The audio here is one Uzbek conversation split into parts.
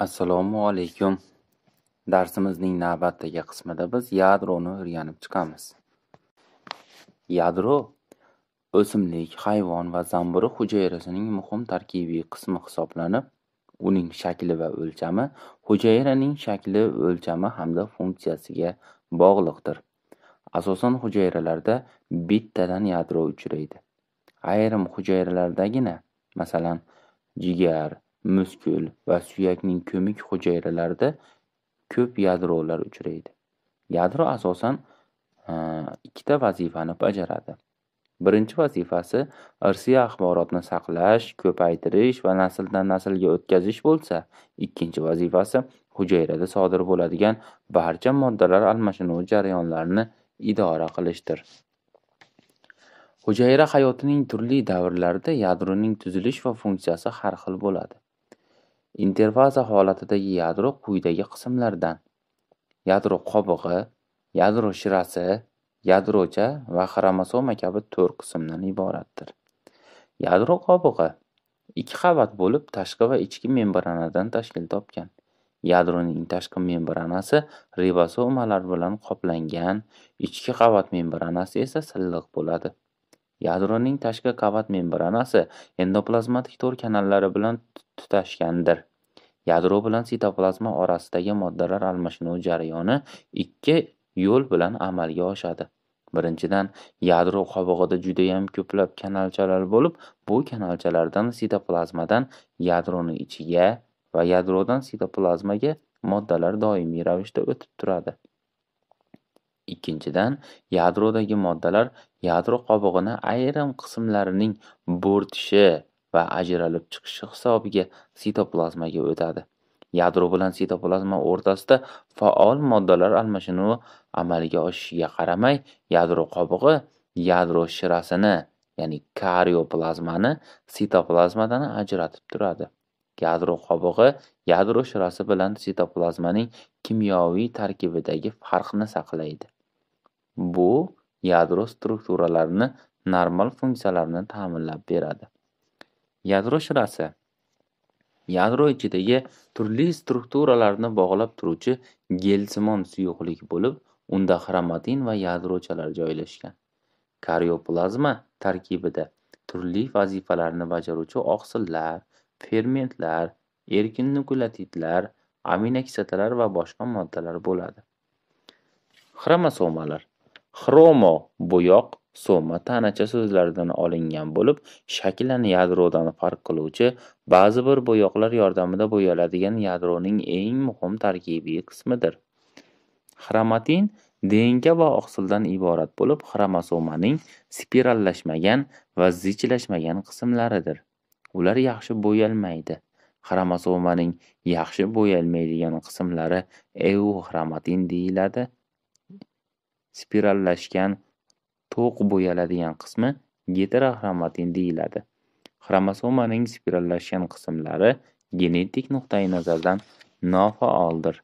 Assalomu alaykum. Darsimizning navbatdagi qismida biz yadroni o'rganib chiqamiz. Yadro o'simlik, hayvon va zamburug' hujayrasining muhim tarkibiy qismi hisoblanib, uning shakli va o'lchami hujayraning shakli, o'lchami hamda funksiyasiga bog'liqdir. Asosan hujayralarda bittadan yadro uchraydi. Ayrim hujayralardagina, masalan, jigar, muskul va suyakning ko'mik hujayralarida ko'p yadrolar uchraydi. Yadro asosan e, ikkita vazifani bajaradi. Birinchi vazifasi irsiy axborotni saqlash, ko'paytirish va nasldan naslga o'tkazish bo'lsa, ikkinchi vazifasi hujayrada sodir bo'ladigan barcha moddalar almashinuvi jarayonlarini idora qilishdir. Hujayra hayotining turli davrlarida yadroning tuzilish va funksiyasi har xil bo'ladi. Interfaza holatidagi yadro quyidagi qismlardan: yadro qobig'i, yadro shirasi, yadrocha va xromosoma kabi 4 qismdan iboratdir. Yadro qobig'i ikki qavat bo'lib, tashqi va ichki membranadan tashkil topgan. Yadroning tashqi membranasi ribosomalar bilan qoplangan, ichki qavat membranasi esa silliq bo'ladi. Yadroning tashqi qavat membranasi endoplazmatik to'r kanallari bilan tutashgandir. Yadro bilan sitoplazma orasidagi moddalar almashinuvi jarayoni ikki yo'l bilan amalga oshadi. Birinchidan, yadro qobig'ida judayam ko'plab kanalchalar bo'lib, bu kanalchalardan sitoplazmadan yadroni ichiga va yadrodan sitoplazmaga moddalar doimiy ravishda o'tib turadi. Ikkinchidan, yadrodagi moddalar yadro qobig'ini ayrim qismlarining bo'rtishi va ajralib chiqishi hisobiga sitoplazmaga o'tadi. Yadro bilan sitoplazma o'rtasida faol moddalar almashinuvi amalga oshishiga qaramay, yadro qobig'i yadro shirasini, ya'ni karioplazmani sitoplazmadan ajratib turadi. Yadro qobig'i yadro shirasi bilan sitoplazmaning kimyoviy tarkibidagi farqni saqlaydi. Bu yadro strukturalarini normal funksiyalarni ta'minlab beradi. Yadro shirasi yadro ichidagi turli strukturalarni bog'lab turuvchi gelsimon suyuqlik bo'lib, unda xromatin va yadrochalar joylashgan. Karioplazma tarkibida turli vazifalarni bajaruvchi oqsillar, fermentlar, erkin nukleotidlar, aminokislotalar va boshqa moddalar bo'ladi. Xromosomalar Xromo bo'yoq so'ma ta'nacha so'zlaridan olingan bo'lib, ядродан yadrodan farq qiluvchi, ba'zi bir bo'yoqlar yordamida bo'yaladigan yadroning eng muhim tarkibiy qismidir. Xromatin DNK va oqsildan iborat bo'lib, xromosomaning spirallashmagan va zichlashmagan qismlaridir. Ular yaxshi bo'yalmaydi. Xromosomaning yaxshi bo'yalmaydigan qismlari euxromatin deyiladi. spirallashgan to'q bo'yaladigan qismi geteroxromatin deyiladi. Xromosomaning spirallashgan qismlari genetik nuqtai nazardan nofaoldir.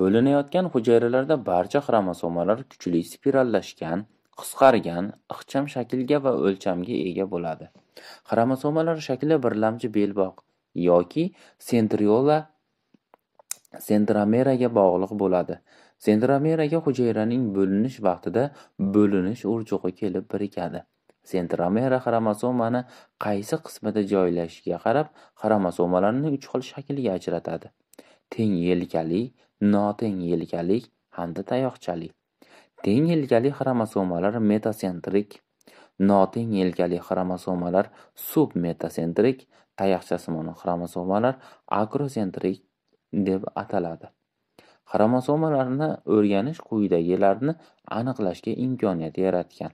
Bo'linayotgan hujayralarda barcha xromosomalar kuchli spirallashgan, qisqargan, ixcham shaklga va o'lchamga ega bo'ladi. Xromosomalar shakli birlamchi belbog' yoki sentriola sentrameraga bog'liq bo'ladi. sentromeraga hujayraning bo'linish vaqtida bo'linish urchug'i kelib birikadi. sentromera xromosomani qaysi qismida joylashiga qarab xromosomalarni uch xil shaklga ajratadi. Teng yelkali, noteng yelkali hamda tayoqchali. Teng yelkali xromosomalar metasentrik, noteng yelkali xromosomalar submetasentrik, tayoqchasimon xromosomalar akrosentrik deb ataladi. Xromosomalarni o'rganish quyidagilarni aniqlashga imkoniyat yaratgan.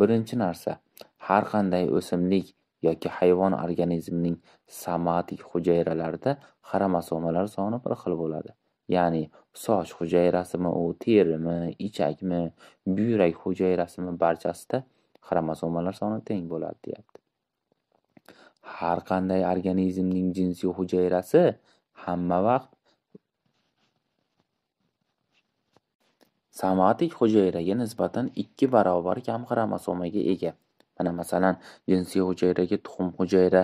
Birinchi narsa, har qanday o'simlik yoki hayvon organizmining somatik hujayralarida xromosomalar soni bir xil bo'ladi. Ya'ni, soch hujayrasimi u, terimi, ichakmi, buyrak hujayrasimi barchasida xromosomalar soni teng bo'ladi, deyapti. Har qanday organizmning jinsiy hujayrasi hamma vaqt somatik hujayraga nisbatan ikki barobar kam xromosomaga ega. Mana masalan, jinsiy hujayraga tuxum hujayra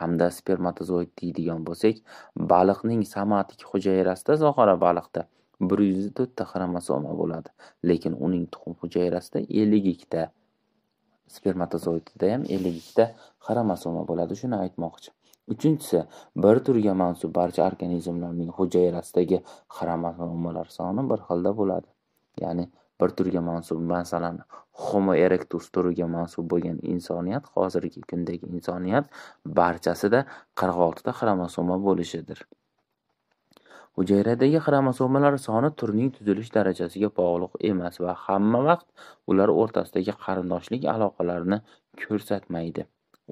hamda spermatozoid deydigan bo'lsak, baliqning somatik hujayrasida zog'ora baliqda 104 ta xromosoma bo'ladi, lekin uning tuxum hujayrasida 52 ta, spermatozoidida ham 52 ta xromosoma bo'ladi, shuni aytmoqchi. Uchinchisi, bir turga mansub barcha organizmlarning hujayrasidagi xromosomalar soni bir xilda bo'ladi. ya'ni bir turga mansub masalan homo erectus turiga mansub bo'lgan insoniyat hozirgi kundagi insoniyat barchasida qirq oltita xromosoma bo'lishidir hujayradagi xromosomalar soni turning tuzilish darajasiga bog'liq emas va hamma vaqt ular o'rtasidagi qarindoshlik aloqalarini ko'rsatmaydi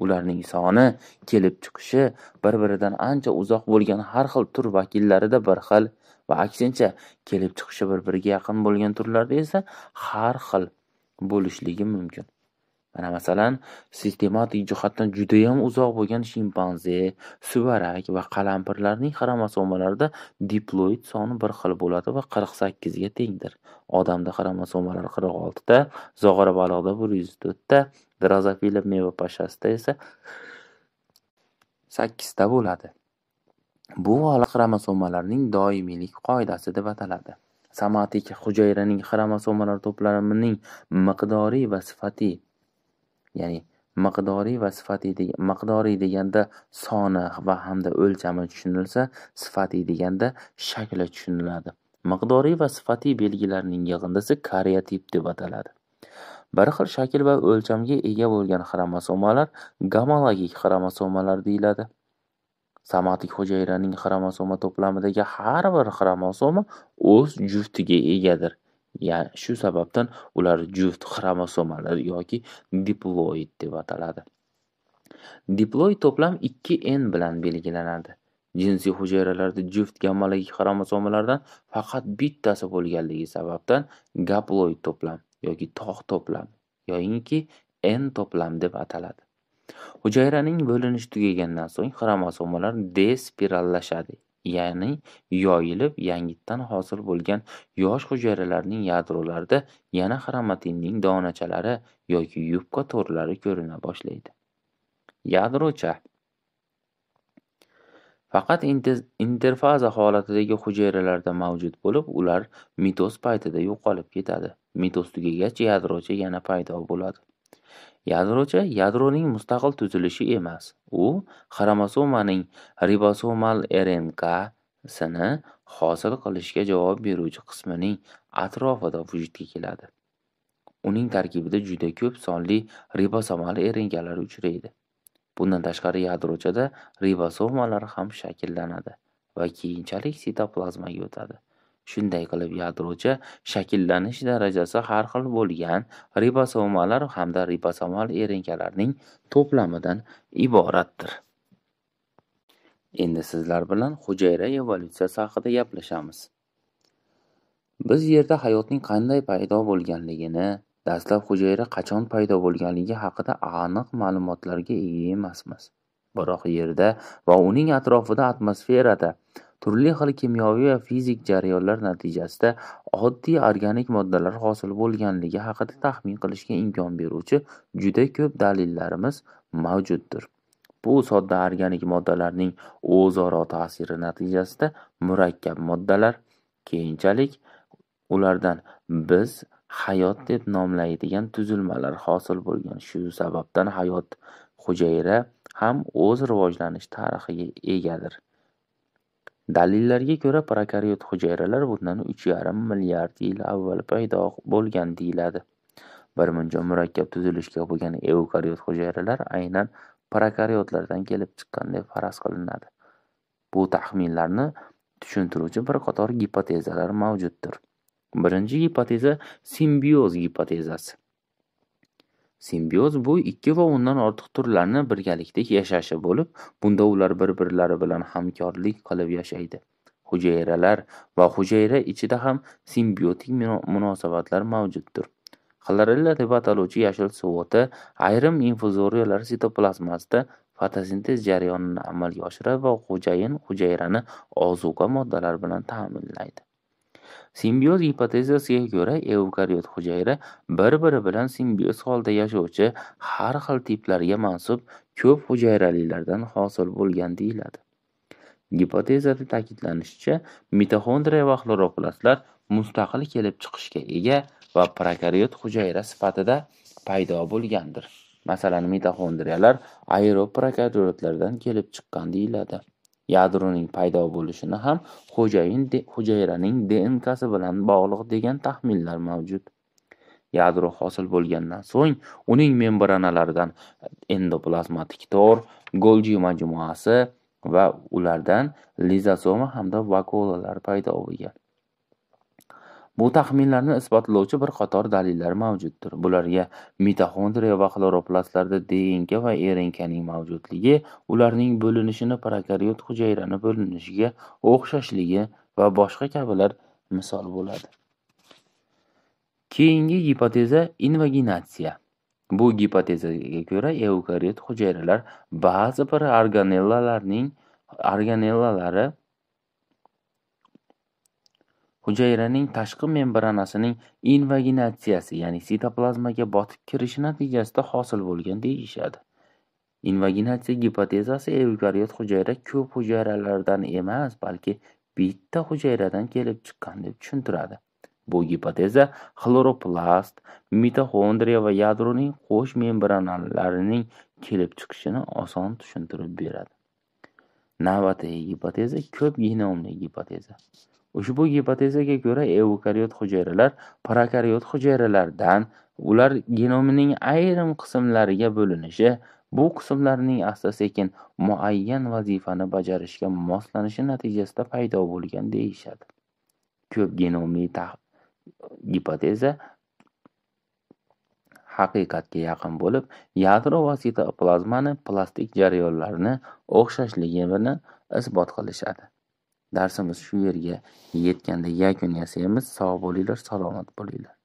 ularning soni, kelib chiqishi bir-biridan ancha uzoq bo'lgan har xil tur vakillarida bir xil va aksincha, kelib chiqishi bir-biriga yaqin bo'lgan turlarda esa har xil bo'lishligi mumkin. Masalan, sistematik jihatdan judayam uzoq bo'lgan shimpanze, suvarak va qalampirlarning xromosomalarida diploid soni bir xil bo'ladi va qirq sakkizga tengdir. Odamda xromosomalar qirq oltita, zog'ora baliqda bir yuz to'rtta, drozofila meva pashasida esa sakkizta bo'ladi. Bu holat xromosomalarning doimiylik qoidasi deb ataladi. Somatik hujayraning xromosomalar to'plamining miqdoriy va sifatiy ya'ni miqdoriy va sifatiy deg miqdoriy deganda soni va hamda o'lchami tushunilsa sifatiy deganda shakli tushuniladi miqdoriy va sifatiy belgilarning yig'indisi karyotip deb ataladi bir xil shakl va o'lchamga ega bo'lgan xromosomalar gomologik xromosomalar deyiladi somatik hujayraning xromosoma to'plamidagi har bir xromosoma o'z juftiga egadir Ya, shu sababdan ular juft xromosomalar yoki diploid deb ataladi. Diploid to'plam 2n bilan belgilanadi. Jinsiy hujayralarda juft gammadagi xromosomalardan faqat bittasi bo'lganligi sababdan gaploid to'plam yoki tog' to'plam yoyinki n to'plam deb ataladi. Hujayraning bo'linishi tugagandan so'ng xromosomalar despirallashadi. ya'ni yoyilib yangitdan hosil bo'lgan yosh hujayralarning yadrolarida yana xromatinning donachalari yoki yupqa to'rlari ko'rina boshlaydi yadrocha faqat interfaza holatidagi hujayralarda mavjud bo'lib ular mitoz paytida yo'qolib ketadi mitoz tugagach yadrocha yana paydo bo'ladi Yadrochi yadroning mustaqil tuzilishi emas, u xromosomaning ribosomal sini hosil qilishga javob beruvchi qismining atrofida vujudga keladi. Uning tarkibida juda ko'p sonli ribosomal RNKlar uchraydi. Bundan tashqari, yadrochada ribosomalar ham shakllanadi va keyinchalik sitoplazmaga o'tadi. Shunday qilib, yadrocha shakllanish darajasi har xil bo'lgan ribosomalar hamda ribosomal erinkalarning to'plamidan iboratdir. Endi sizlar bilan hujayra evolyutsiyasi haqida gaplashamiz. Biz Yerda hayotning qanday paydo bo'lganligini, dastlab hujayra qachon paydo bo'lganligi haqida aniq ma'lumotlarga ega emasmiz. Biroq Yerda va uning atrofida atmosferada Turli xil kimyoviy va fizik jarayonlar natijasida oddiy organik moddalar hosil bo'lganligi haqida taxmin qilishga imkon beruvchi juda ko'p dalillarimiz mavjuddir. Bu sodda organik moddalarning o'zaro ta'siri natijasida murakkab moddalar, keyinchalik ulardan biz hayot deb nomlaydigan tuzilmalar hosil bo'lgan. Shu sababdan hayot hujayra ham o'z rivojlanish tarixiga egadir. Dalillarga ko'ra, prokariot hujayralar bundan uch yarim milliard yil avval paydo bo'lgan deyiladi. bir muncha murakkab tuzilishga bo'lgan eukaryot hujayralar aynan prokariotlardan kelib chiqqan deb faraz qilinadi. Bu taxminlarni tushuntiruvchi bir qator gipotezalar mavjuddir. Birinchi gipoteza simbioz gipotezasi. Simbioz bu ikki va undan ortiq turlarni birgalikda yashashi bo'lib, bunda ular bir-birlari bilan hamkorlik qilib yashaydi. Hujayralar va hujayra ichida ham simbiotik munosabatlar mavjuddir. Xlorella deb ataluvchi yashil suv ayrim infuzoriyalar sitoplazmasida fotosintez jarayonini amalga oshiradi va xo'jayin hujayrani ozuqa moddalar bilan ta'minlaydi. Simbioz gipotezasiga ko'ra, eukariot hujayra bir-biri bilan simbioz holda yashovchi har xil tiplarga mansub ko'p hujayralilardan hosil bo'lgan deyiladi. Gipotezada ta'kidlanishicha, mitoxondriya va xloroplastlar mustaqil kelib chiqishga ega va prokariot hujayra sifatida paydo bo'lgandir. Masalan, mitoxondriyalar aeroprokariotlardan kelib chiqqan deyiladi. yadroning paydo bo'lishini ham xo'jayin hujayraning dnkasi bilan bog'liq degan taxminlar mavjud yadro hosil bo'lgandan so'ng uning membranalaridan endoplazmatik tor golji majmuasi va ulardan lizosoma hamda vakuolalar paydo bo'lgan Bu taxminlarni isbotlovchi bir qator dalillar mavjuddir. Bularga mitoxondriya va xloroplastlarda DNK va RNKning mavjudligi, ularning bo'linishini prokariot hujayrani bo'linishiga o'xshashligi va boshqa kabilar misol bo'ladi. Keyingi gipoteza invaginatsiya. Bu gipotezaga ko'ra eukariot hujayralar ba'zi bir organellalarning organellalari hujayraning tashqi membranasining invaginatsiyasi ya'ni sitoplazmaga botib kirishi natijasida hosil bo'lgan deyishadi invaginatsiya gipotezasi eukariot hujayra ko'p hujayralardan emas balki bitta hujayradan kelib chiqqan deb tushuntiradi bu gipoteza xloroplast mitoxondriya va yadroning qo'sh membranalarining kelib chiqishini oson tushuntirib beradi navbatdagi gipoteza ko'p genomli gipoteza Ushbu gipotezaga ko'ra, eukariot hujayralar prokariot hujayralardan ular genomining ayrim qismlariga bo'linishi, bu qismlarning asta-sekin muayyan vazifani bajarishga moslanishi natijasida paydo bo'lgan deyishadi. Ko'p genomli gipoteza haqiqatga yaqin bo'lib, yadro vosita plazmani plastik jarayonlarni o'xshashligini isbot qilishadi. Darsimiz shu yerga yetganda yakun yasaymiz. Sog‘ bo'linglar, salomat bo'linglar.